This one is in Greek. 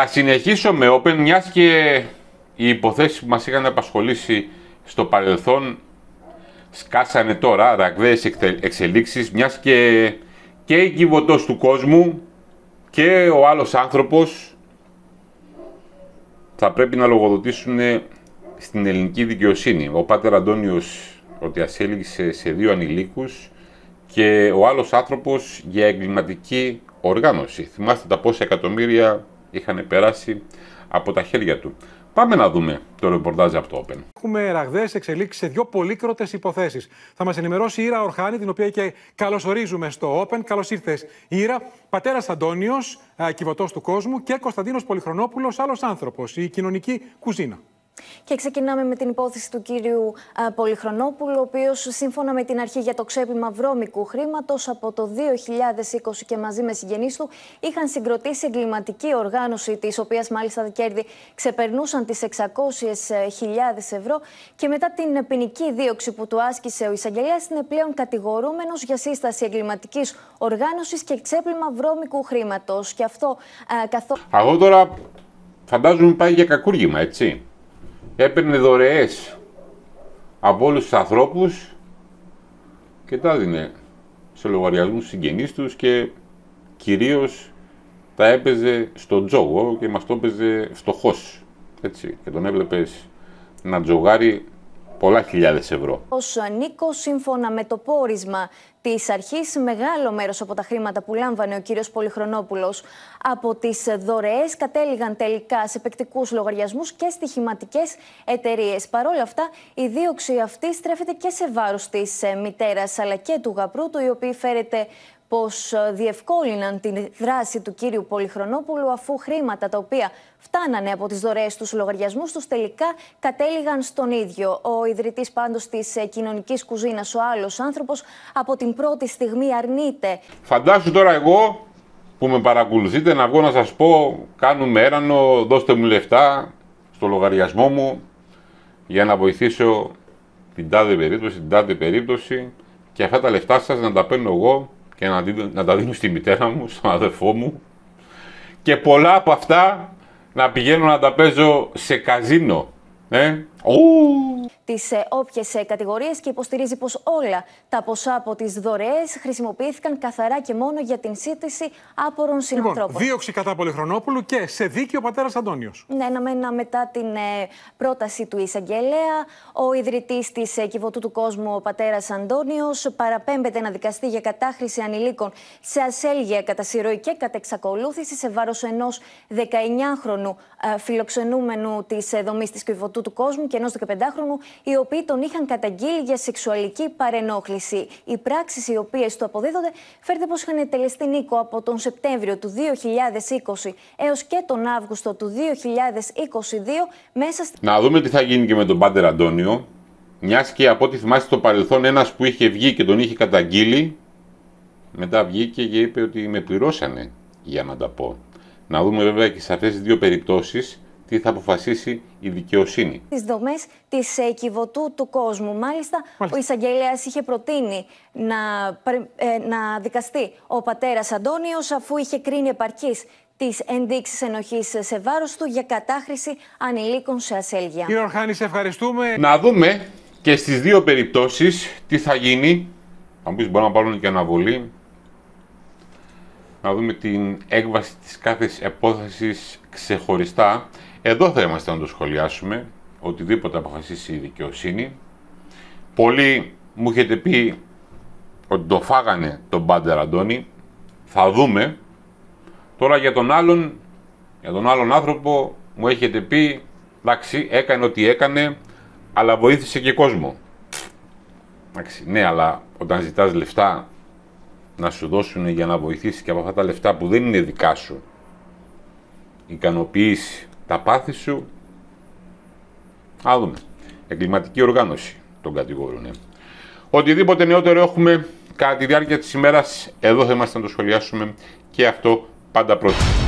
Θα συνεχίσω με Open, μιας και οι υποθέσεις που μας είχαν απασχολήσει στο παρελθόν σκάσανε τώρα ραγδαίες εξελίξεις, μιας και και η κυβωτός του κόσμου και ο άλλος άνθρωπος θα πρέπει να λογοδοτήσουν στην ελληνική δικαιοσύνη. Ο πάτερ Αντώνιος ότι ασέλιξε σε δύο ανηλίκους και ο άλλος άνθρωπος για εγκληματική οργάνωση. Θυμάστε τα πόσα εκατομμύρια είχαν περάσει από τα χέρια του. Πάμε να δούμε το ρεπορτάζ από το Open. Έχουμε ραγδαίες εξελίξεις σε δύο πολύκροτες υποθέσεις. Θα μας ενημερώσει η Ήρα Ορχάνη, την οποία και καλωσορίζουμε στο Open. Καλώς ήρθες, Ήρα. Πατέρας Αντώνιος, κυβωτός του κόσμου και Κωνσταντίνος Πολυχρονόπουλος, άλλος άνθρωπος, η κοινωνική κουζίνα. Και ξεκινάμε με την υπόθεση του κύριου Πολυχρονόπουλου, ο οποίος σύμφωνα με την αρχή για το ξέπημα βρώμικου χρήματος από το 2020 και μαζί με συγγενείς του είχαν συγκροτήσει εγκληματική οργάνωση, της οποίας μάλιστα τα κέρδη ξεπερνούσαν τις 600.000 ευρώ. Και μετά την ποινική δίωξη που του άσκησε ο εισαγγελέας, είναι πλέον κατηγορούμενος για σύσταση εγκληματικής οργάνωσης και ξέπλυμα βρώμικου χρήματος. Και αυτό καθόλου. τώρα φαντάζομαι πάει για κακούργημα, έτσι έπαιρνε δωρεές από όλους τους ανθρώπους και τα έδινε σε λογαριασμούς συγγενείς τους και κυρίως τα έπαιζε στον τζόγο και μας το έπαιζε φτωχός. Έτσι, και τον έβλεπες να τζογάρει πολλά χιλιάδες ευρώ. Ο Νίκο, σύμφωνα με το πόρισμα της αρχής, μεγάλο μέρος από τα χρήματα που λάμβανε ο κύριος Πολυχρονόπουλος από τις δωρεές κατέληγαν τελικά σε παικτικούς λογαριασμούς και στοιχηματικές εταιρείες. Παρ' όλα αυτά, η δίωξη αυτή στρέφεται και σε βάρος της ε, μητέρας, αλλά και του γαπρού του, η οποία φέρεται πως ε, διευκόλυναν την δράση του κύριου Πολυχρονόπουλου αφού χρήματα τα οποία φτάνανε από τις δωρεές τους λογαριασμούς τους τελικά κατέληγαν στον ίδιο. Ο ιδρυτής πάντως της ε, κοινωνικής κουζίνας, ο άλλος άνθρωπος, από την πρώτη στιγμή αρνείται. Φαντάσου τώρα εγώ που με παρακολουθείτε να βγω να σας πω κάνουμε έρανο, δώστε μου λεφτά στο λογαριασμό μου για να βοηθήσω την τάδε περίπτωση, την τάδε περίπτωση και αυτά τα λεφτά σας να τα παίρνω εγώ και να, να τα δίνω στη μητέρα μου, στον αδερφό μου και πολλά από αυτά να πηγαίνω να τα παίζω σε καζίνο. Ε? Τις ε, όποιες κατηγορίες και υποστηρίζει πως όλα τα ποσά από τις δωρεές χρησιμοποιήθηκαν καθαρά και μόνο για την σύντηση άπορων λοιπόν, συνανθρώπων. Λοιπόν, δίωξη κατά Πολυχρονόπουλου και σε δίκαιο ο πατέρας Αντώνιος. Ναι, μένα μετά την ε, πρόταση του εισαγγελέα, ο ιδρυτής της ε, Κιβωτού του Κόσμου, ο πατέρας Αντώνιος, παραπέμπεται να δικαστεί για κατάχρηση ανηλίκων σε ασέλγεια κατά συρροή και κατά εξακολούθηση σε βάρος ενός 19χρονου ε, φιλοξενούμενου της δομής της Κιβωτού του Κόσμου ενό 15χρονου, οι οποίοι τον είχαν καταγγείλει για σεξουαλική παρενόχληση. Οι πράξεις οι οποίες του αποδίδονται φέρεται πως είχαν τελεστεί Νίκο από τον Σεπτέμβριο του 2020 έως και τον Αύγουστο του 2022 μέσα στην... Να δούμε τι θα γίνει και με τον Πάντερ Αντώνιο. Μιας και από ό,τι θυμάστε το παρελθόν, ένας που είχε βγει και τον είχε καταγγείλει, μετά βγήκε και είπε ότι με πληρώσανε για να τα πω. Να δούμε βέβαια και σε αυτές τις δύο περιπτώσεις τι θα αποφασίσει η δικαιοσύνη. Τις δομές της ε, του κόσμου. Μάλιστα, ο εισαγγελέας είχε προτείνει να, ε, να δικαστεί ο πατέρας Αντώνιος, αφού είχε κρίνει επαρκής τις ενδείξεις ενοχής σε βάρος του για κατάχρηση ανηλίκων σε ασέλγια. Κύριε Ορχάνη, ευχαριστούμε. Να δούμε και στις δύο περιπτώσεις τι θα γίνει. Αν πει, να πάρουν και αναβολή. Να δούμε την έκβαση της κάθε υπόθεση ξεχωριστά. Εδώ θα είμαστε να το σχολιάσουμε, οτιδήποτε αποφασίσει η δικαιοσύνη. Πολλοί μου έχετε πει ότι το φάγανε τον Πάντερ Αντώνη, θα δούμε. Τώρα για τον άλλον, για τον άλλον άνθρωπο μου έχετε πει, εντάξει, έκανε ό,τι έκανε, αλλά βοήθησε και κόσμο. Εντάξει, ναι, αλλά όταν ζητάς λεφτά να σου δώσουν για να βοηθήσεις και από αυτά τα λεφτά που δεν είναι δικά σου, ικανοποιήσει τα πάθη σου. Α δούμε. Εγκληματική οργάνωση τον κατηγορούν. Ε. Οτιδήποτε νεότερο έχουμε κατά τη διάρκεια της ημέρας, εδώ θα είμαστε να το σχολιάσουμε και αυτό πάντα πρώτα.